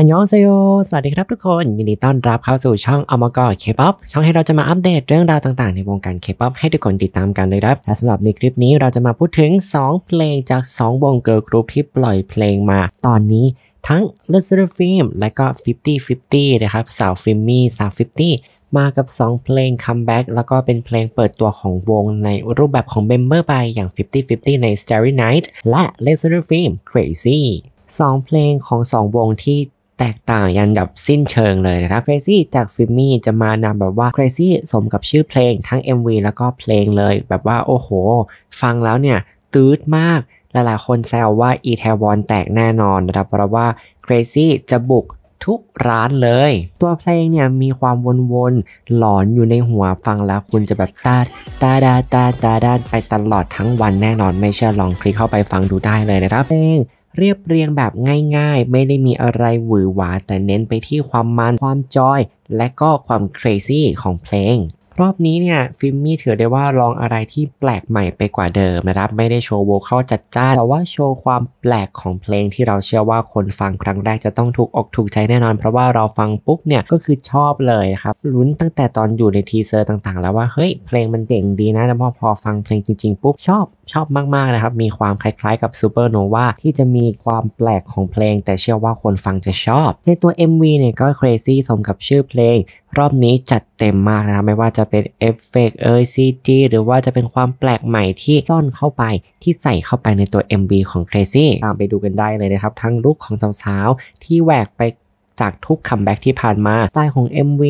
ันยองเซโยสวัสดีครับทุกคน ยินดีต้อนรับเข้าสู่ช่องอมกอเคป๊อปช่องให้เราจะมาอัปเดตเรื่องราวต่างๆในวงการเคป๊อปให้ทุกคนติดตามกันเลยครับและสำหรับในคลิปนี้เราจะมาพูดถึง 2 เพลงจาก 2 วงเกิร์ลกรุ๊ปที่ปล่อยเพลงมา ตอนนี้ทั้ง l e s l e r f i l m และก็ 50-50นะครับสาวฟิมมี่สาว50 มากับ 2 เพลงคัมแบ็กแล้วก็เป็นเพลงเปิดตัวของวงในรูปแบบของเบมเบอร์ไปอย่าง50-50ใน Starry Night และ l e s r e r f i l m Crazy 2 เพลงของ 2 วงที่แตกต่างยันดับสิ้นเชิงเลยนะครับ Crazy จากฟิมมี่จะมานำแบบว่า Crazy สมกับชื่อเพลงทั้ง MV แล้วก็เพลงเลยแบบว่าโอ้โห ฟังแล้วเนี่ย ตืดมากหลายๆ คนแซวว่าอีแทวอนแตกแน่นอนนะครับเพราะว่า Crazy จะบุกทุกร้านเลย ตัวเพลงเนี่ยมีความวนๆ หลอนอยู่ในหัวฟังแล้วคุณจะแบบตาตาดาตาตาดาไปตลอดทั้งวันแน่นอนไม่เชื่อลองคลิกเข้าไปฟังดูได้เลยนะครับเพลงเรียบเรียงแบบง่าย ๆ ไม่ได้มีอะไรหวือหวาแต่เน้นไปที่ความมัน ความจอย และก็ความ crazy ของเพลงรอบนี้เนี่ยฟิล์มมี่ถือได้ว่าลองอะไรที่แปลกใหม่ไปกว่าเดิมนะครับไม่ได้โชว์โวเข้าจัดจ้านแต่ว่าโชว์ความแปลกของเพลงที่เราเชื่อว่าคนฟังครั้งแรกจะต้องถูกอกถูกใจแน่นอนเพราะว่าเราฟังปุ๊บเนี่ยก็คือชอบเลยครับลุ้นตั้งแต่ตอนอยู่ในทีเซอร์ต่างๆแล้วว่าเฮ้ยเพลงมันเจ๋งดีนะ แล้วพอพอฟังเพลงจริงๆ ปุ๊บชอบชอบมากๆนะครับมีความคล้าย ๆกับซูเปอร์โนวาที่จะมีความแปลกของเพลงแต่เชื่อว่าคนฟังจะชอบในตัว MV เนี่ยก็เครซี่สมกับชื่อเพลงรอบนี้จัดเต็มมากนะไม่ว่าจะเป็นเอฟเฟกเอยซีจีหรือว่าจะเป็นความแปลกใหม่ที่ต้อนเข้าไปที่ใส่เข้าไปในตัว MB ของ Crazy ตามไปดูกันได้เลยนะครับ ทั้งลุคของสาวๆ ที่แหวกไปจากทุกคัมแบ็กที่ผ่านมาสไตล์ของ MV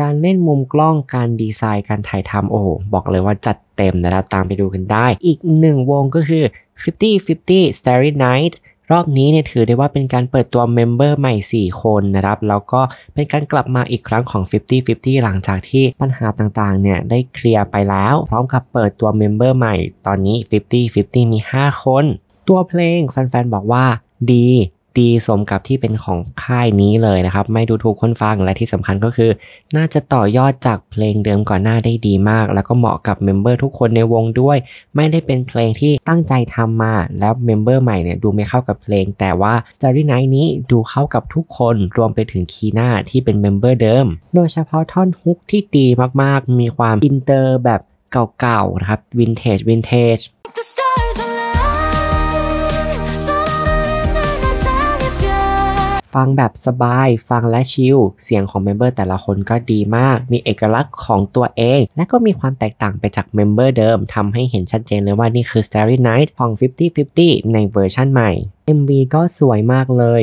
การเล่นมุมกล้องการดีไซน์การถ่ายทำโอ้บอกเลยว่าจัดเต็มนะครับ ตามไปดูกันได้ อีกหนึ่งวงก็คือ 50 50 Starry Night รอบนี้เนี่ยถือได้ว่าเป็นการเปิดตัวเมมเบอร์ใหม่ 4 คนนะครับแล้วก็เป็นการกลับมาอีกครั้งของ 50-50 หลังจากที่ปัญหาต่างๆ เนี่ยได้เคลียร์ไปแล้ว พร้อมกับเปิดตัวเมมเบอร์ใหม่ตอนนี้ 50-50 มี 5 คน ตัวเพลงแฟนๆบอกว่าดีดีสมกับที่เป็นของค่ายนี้เลยนะครับ ไม่ดูถูกคนฟังและที่สำคัญก็คือน่าจะต่อยอดจากเพลงเดิมก่อนหน้าได้ดีมาก แล้วก็เหมาะกับเมมเบอร์ทุกคนในวงด้วย ไม่ได้เป็นเพลงที่ตั้งใจทำมา แล้วเมมเบอร์ใหม่เนี่ยดูไม่เข้ากับเพลง แต่ว่า Starry Night นี้ดูเข้ากับทุกคนรวมไปถึงคีน่าที่เป็นเมมเบอร์เดิม โดยเฉพาะท่อนฮุกที่ดีมากๆ มีความอินเตอร์แบบเก่าๆนะครับวินเทจวินเทจฟังแบบสบาย ฟังและชิล เสียงของเมมเบอร์แต่ละคนก็ดีมาก มีเอกลักษณ์ของตัวเอง และก็มีความแตกต่างไปจากเมมเบอร์เดิม ทำให้เห็นชัดเจนเลยว่านี่คือ Starry Night ของ 5050 ในเวอร์ชั่นใหม่ MV ก็สวยมากเลย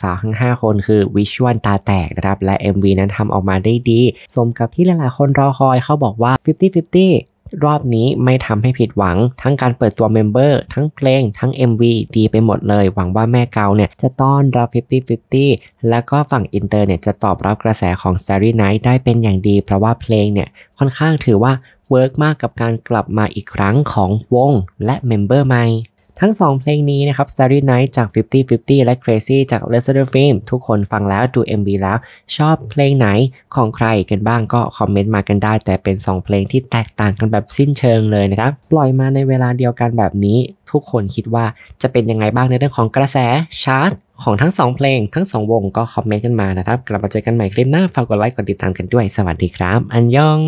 สาวทั้ง 5 คนคือวิชวลตาแตกนะครับ และ MV นั้นทำออกมาได้ดี สมกับที่หลายๆคนรอคอยเขาบอกว่า 5050รอบนี้ไม่ทำให้ผิดหวังทั้งการเปิดตัวเมมเบอร์ ทั้งเพลงทั้ง MV ดีไปหมดเลย หวังว่าแม่เกาเนี่ยจะต้อนรับ 50-50 แล้วก็ฝั่งอินเตอร์เนี่ยจะตอบรับกระแสของ Starry Night ได้เป็นอย่างดี เพราะว่าเพลงเนี่ยค่อนข้างถือว่าเวิร์กมากกับการกลับมาอีกครั้งของวงและเมมเบอร์ใหม่ทั้ง2เพลงนี้นะครับ Starry Night จาก 50/50 และ Crazy จาก l e s t e r f i l m ทุกคนฟังแล้วดู MV แล้วชอบเพลงไหนของใครกันบ้างก็คอมเมนต์มากันได้ แต่เป็น 2 เพลงที่แตกต่างกันแบบสิ้นเชิงเลยนะครับ ปล่อยมาในเวลาเดียวกันแบบนี้ ทุกคนคิดว่าจะเป็นยังไงบ้างในเรื่องของกระแสชาร์ตของทั้ง 2 เพลงทั้ง 2 วงก็คอมเมนต์กันมานะครับ กลับมาเจอกันใหม่คลิปหน้าฝากกดไลค์กดติดตามกันด้วยสวัสดีครับ อันยอง